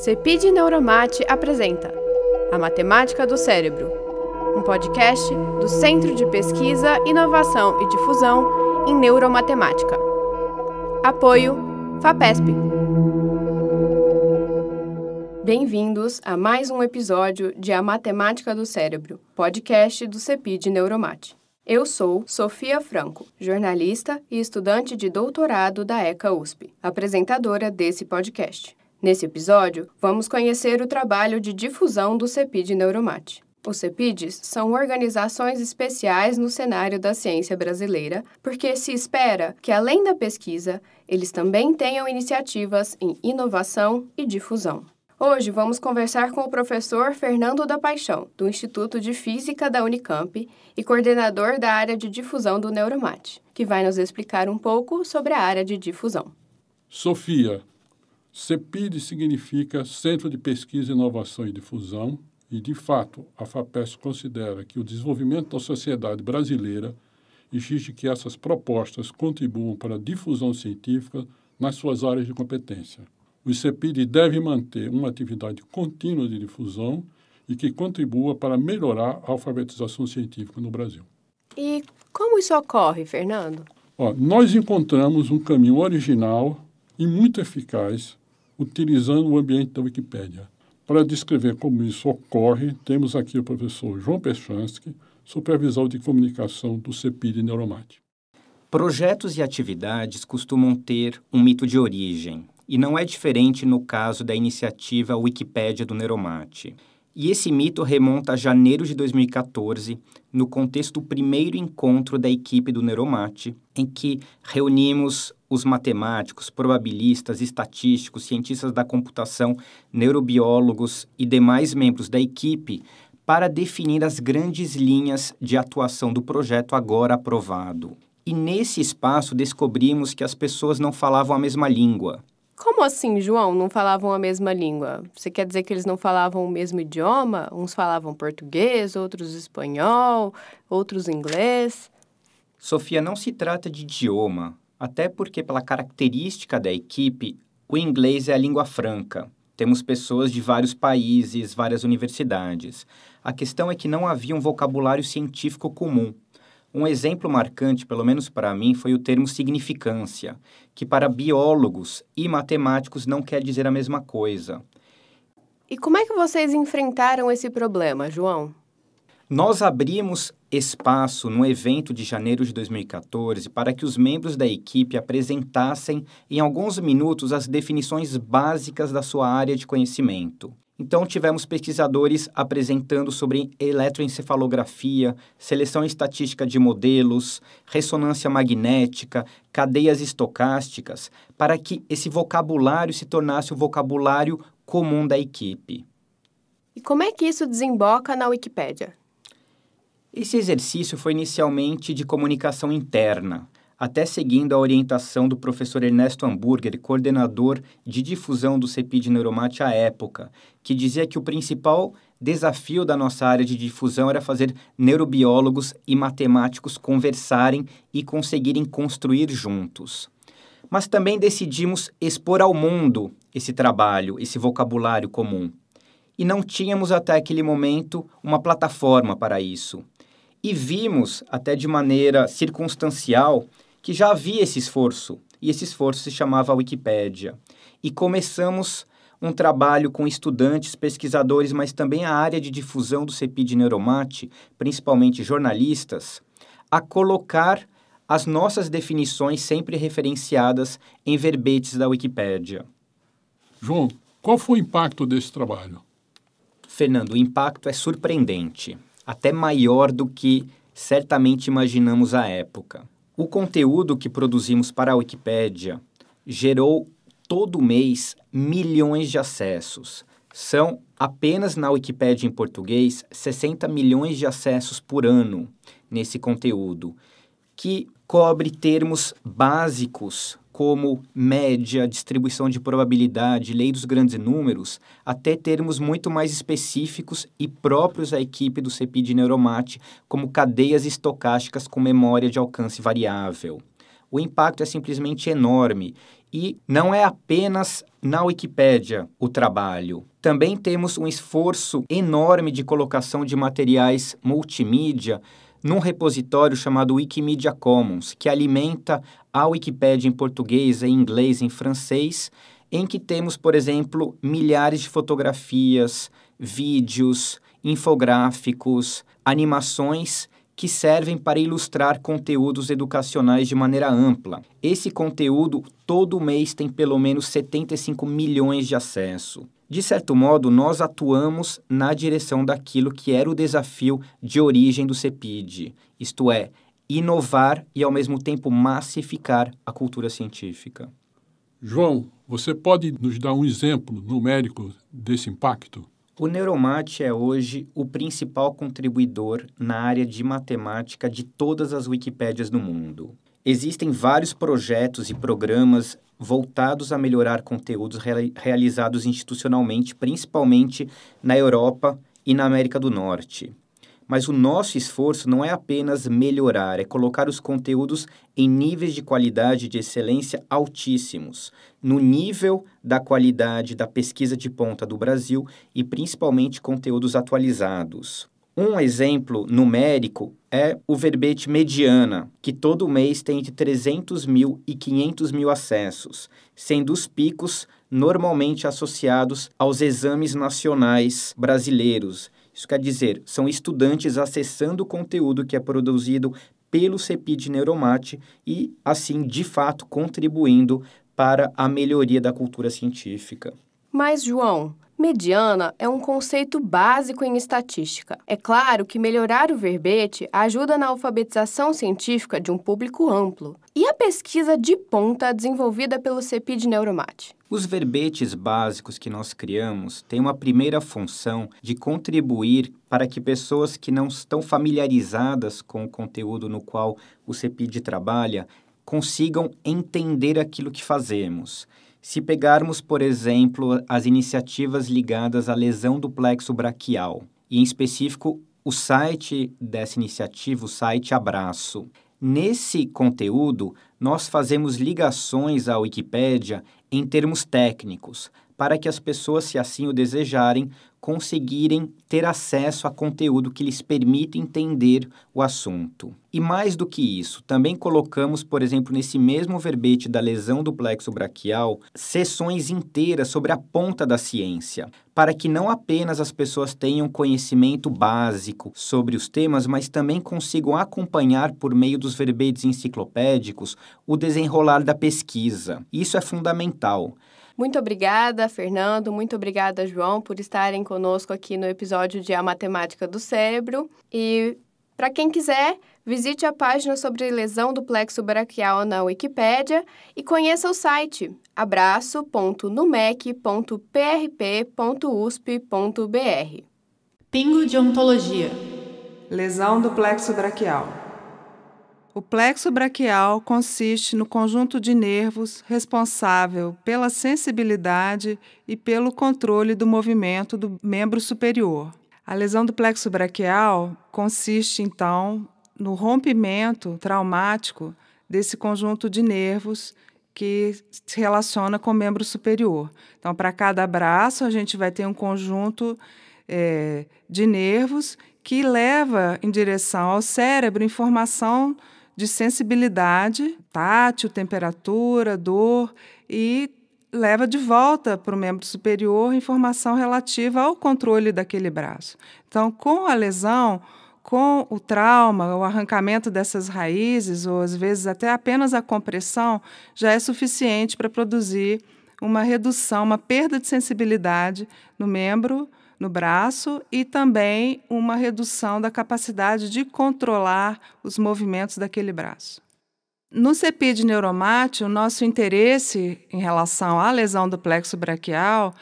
Cepid Neuromate apresenta A Matemática do Cérebro, um podcast do Centro de Pesquisa, Inovação e Difusão em Neuromatemática. Apoio FAPESP. Bem-vindos a mais um episódio de A Matemática do Cérebro, podcast do Cepid Neuromate. Eu sou Sofia Franco, jornalista e estudante de doutorado da ECA USP, apresentadora desse podcast. Nesse episódio, vamos conhecer o trabalho de difusão do CEPID Neuromate. Os CEPIDs são organizações especiais no cenário da ciência brasileira, porque se espera que, além da pesquisa, eles também tenham iniciativas em inovação e difusão. Hoje vamos conversar com o professor Fernando da Paixão, do Instituto de Física da Unicamp e coordenador da área de difusão do Neuromate, que vai nos explicar um pouco sobre a área de difusão. Sofia, CEPID significa Centro de Pesquisa, Inovação e Difusão, e, de fato, a FAPES considera que o desenvolvimento da sociedade brasileira exige que essas propostas contribuam para a difusão científica nas suas áreas de competência. O CEPID deve manter uma atividade contínua de difusão e que contribua para melhorar a alfabetização científica no Brasil. E como isso ocorre, Fernando? Ó, nós encontramos um caminho original e muito eficaz utilizando o ambiente da Wikipédia. Para descrever como isso ocorre, temos aqui o professor João Pechansky, supervisor de comunicação do CEPID Neuromate. Projetos e atividades costumam ter um mito de origem, e não é diferente no caso da iniciativa Wikipédia do Neuromate. E esse mito remonta a janeiro de 2014, no contexto do primeiro encontro da equipe do Neuromate, em que reunimos os matemáticos, probabilistas, estatísticos, cientistas da computação, neurobiólogos e demais membros da equipe para definir as grandes linhas de atuação do projeto agora aprovado. E nesse espaço descobrimos que as pessoas não falavam a mesma língua, como assim, João? Não falavam a mesma língua? Você quer dizer que eles não falavam o mesmo idioma? Uns falavam português, outros espanhol, outros inglês? Sofia, não se trata de idioma, até porque, pela característica da equipe, o inglês é a língua franca. Temos pessoas de vários países, várias universidades. A questão é que não havia um vocabulário científico comum. Um exemplo marcante, pelo menos para mim, foi o termo significância, que para biólogos e matemáticos não quer dizer a mesma coisa. E como é que vocês enfrentaram esse problema, João? Nós abrimos espaço no evento de janeiro de 2014 para que os membros da equipe apresentassem em alguns minutos as definições básicas da sua área de conhecimento. Então, tivemos pesquisadores apresentando sobre eletroencefalografia, seleção estatística de modelos, ressonância magnética, cadeias estocásticas, para que esse vocabulário se tornasse o vocabulário comum da equipe. E como é que isso desemboca na Wikipédia? Esse exercício foi inicialmente de comunicação interna até seguindo a orientação do professor Ernesto Hamburger, coordenador de difusão do CEPI de Neuromate à época, que dizia que o principal desafio da nossa área de difusão era fazer neurobiólogos e matemáticos conversarem e conseguirem construir juntos. Mas também decidimos expor ao mundo esse trabalho, esse vocabulário comum. E não tínhamos até aquele momento uma plataforma para isso. E vimos, até de maneira circunstancial, que já havia esse esforço, e esse esforço se chamava Wikipédia. E começamos um trabalho com estudantes, pesquisadores, mas também a área de difusão do CEPID Neuromate, principalmente jornalistas, a colocar as nossas definições sempre referenciadas em verbetes da Wikipédia. João, qual foi o impacto desse trabalho? Fernando, o impacto é surpreendente, até maior do que certamente imaginamos à época. O conteúdo que produzimos para a Wikipédia gerou todo mês milhões de acessos. São apenas na Wikipédia em português 60 milhões de acessos por ano nesse conteúdo, que cobre termos básicos como média, distribuição de probabilidade, lei dos grandes números, até termos muito mais específicos e próprios à equipe do CEPI de Neuromate, como cadeias estocásticas com memória de alcance variável. O impacto é simplesmente enorme e não é apenas na Wikipédia o trabalho. Também temos um esforço enorme de colocação de materiais multimídia num repositório chamado Wikimedia Commons, que alimenta a Wikipédia em português, em inglês, em francês, em que temos, por exemplo, milhares de fotografias, vídeos, infográficos, animações que servem para ilustrar conteúdos educacionais de maneira ampla. Esse conteúdo todo mês tem pelo menos 75 milhões de acessos. De certo modo, nós atuamos na direção daquilo que era o desafio de origem do CEPID, isto é, inovar e ao mesmo tempo massificar a cultura científica. João, você pode nos dar um exemplo numérico desse impacto? O Neuromate é hoje o principal contribuidor na área de matemática de todas as Wikipédias do mundo. Existem vários projetos e programas voltados a melhorar conteúdos re realizados institucionalmente, principalmente na Europa e na América do Norte. Mas o nosso esforço não é apenas melhorar, é colocar os conteúdos em níveis de qualidade de excelência altíssimos, no nível da qualidade da pesquisa de ponta do Brasil e principalmente conteúdos atualizados. Um exemplo numérico é o verbete mediana, que todo mês tem entre 300 mil e 500 mil acessos, sendo os picos normalmente associados aos exames nacionais brasileiros. Isso quer dizer, são estudantes acessando o conteúdo que é produzido pelo CEPID Neuromate e, assim, de fato, contribuindo para a melhoria da cultura científica. Mas, João, Mediana é um conceito básico em estatística. É claro que melhorar o verbete ajuda na alfabetização científica de um público amplo. E a pesquisa de ponta desenvolvida pelo CEPID Neuromate? Os verbetes básicos que nós criamos têm uma primeira função de contribuir para que pessoas que não estão familiarizadas com o conteúdo no qual o CEPID trabalha consigam entender aquilo que fazemos. Se pegarmos, por exemplo, as iniciativas ligadas à lesão do plexo braquial, e em específico o site dessa iniciativa, o site Abraço. Nesse conteúdo, nós fazemos ligações à Wikipédia em termos técnicos, para que as pessoas, se assim o desejarem, conseguirem ter acesso a conteúdo que lhes permita entender o assunto. E mais do que isso, também colocamos, por exemplo, nesse mesmo verbete da lesão do plexo braquial, sessões inteiras sobre a ponta da ciência, para que não apenas as pessoas tenham conhecimento básico sobre os temas, mas também consigam acompanhar por meio dos verbetes enciclopédicos o desenrolar da pesquisa. Isso é fundamental. Muito obrigada, Fernando, muito obrigada, João, por estarem conosco aqui no episódio de A Matemática do Cérebro. E para quem quiser, visite a página sobre lesão do plexo braquial na Wikipédia e conheça o site abraço.numec.prp.usp.br. Pingo de ontologia. Lesão do plexo braquial. O plexo braquial consiste no conjunto de nervos responsável pela sensibilidade e pelo controle do movimento do membro superior. A lesão do plexo braquial consiste, então, no rompimento traumático desse conjunto de nervos que se relaciona com o membro superior. Então, para cada braço, a gente vai ter um conjunto é, de nervos que leva em direção ao cérebro informação de sensibilidade, tátil, temperatura, dor e leva de volta para o membro superior informação relativa ao controle daquele braço. Então, com a lesão, com o trauma, o arrancamento dessas raízes, ou às vezes até apenas a compressão, já é suficiente para produzir uma redução, uma perda de sensibilidade no membro no braço e também uma redução da capacidade de controlar os movimentos daquele braço. No CPI neuromático, o nosso interesse em relação à lesão do plexo braquial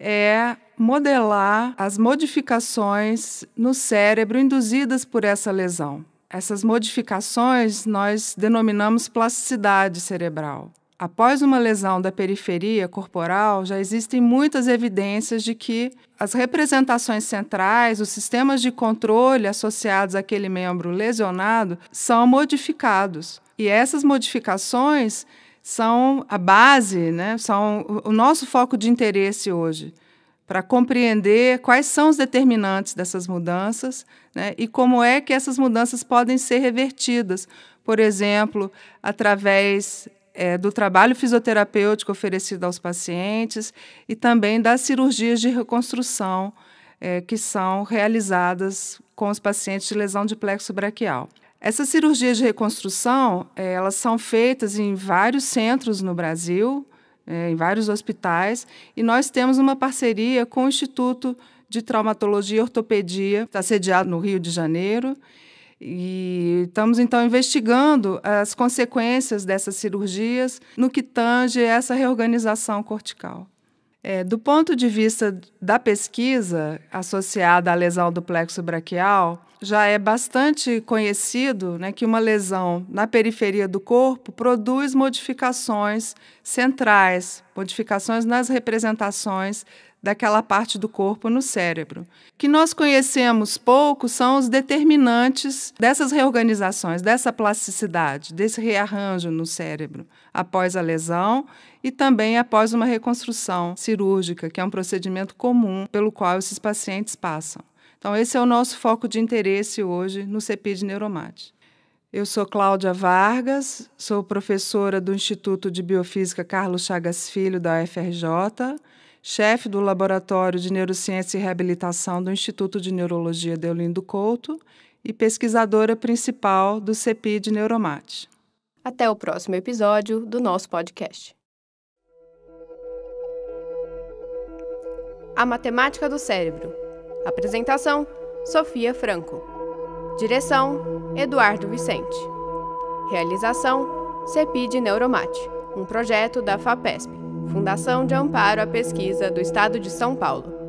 é modelar as modificações no cérebro induzidas por essa lesão. Essas modificações nós denominamos plasticidade cerebral. Após uma lesão da periferia corporal, já existem muitas evidências de que as representações centrais, os sistemas de controle associados àquele membro lesionado são modificados. E essas modificações são a base, né, são o nosso foco de interesse hoje, para compreender quais são os determinantes dessas mudanças né, e como é que essas mudanças podem ser revertidas, por exemplo, através é, do trabalho fisioterapêutico oferecido aos pacientes e também das cirurgias de reconstrução é, que são realizadas com os pacientes de lesão de plexo braquial. Essas cirurgias de reconstrução, é, elas são feitas em vários centros no Brasil, é, em vários hospitais, e nós temos uma parceria com o Instituto de Traumatologia e Ortopedia, está sediado no Rio de Janeiro, e estamos então investigando as consequências dessas cirurgias no que tange essa reorganização cortical. É, do ponto de vista da pesquisa associada à lesão do plexo braquial, já é bastante conhecido né, que uma lesão na periferia do corpo produz modificações centrais, modificações nas representações daquela parte do corpo no cérebro. O que nós conhecemos pouco são os determinantes dessas reorganizações, dessa plasticidade, desse rearranjo no cérebro após a lesão e também após uma reconstrução cirúrgica, que é um procedimento comum pelo qual esses pacientes passam. Então, esse é o nosso foco de interesse hoje no CPI de Neuromate. Eu sou Cláudia Vargas, sou professora do Instituto de Biofísica Carlos Chagas Filho, da UFRJ, chefe do Laboratório de Neurociência e Reabilitação do Instituto de Neurologia Deolindo Couto e pesquisadora principal do CPI de Neuromate. Até o próximo episódio do nosso podcast. A Matemática do Cérebro Apresentação: Sofia Franco. Direção: Eduardo Vicente. Realização: CEPID Neuromate, um projeto da FAPESP, Fundação de Amparo à Pesquisa do Estado de São Paulo.